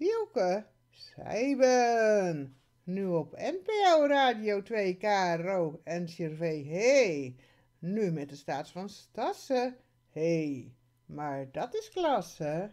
Hielke Seiben. Nu op NPO Radio 2 KRO en CRV. Hey, nu met de staats van Stassen. Hey, maar dat is klasse.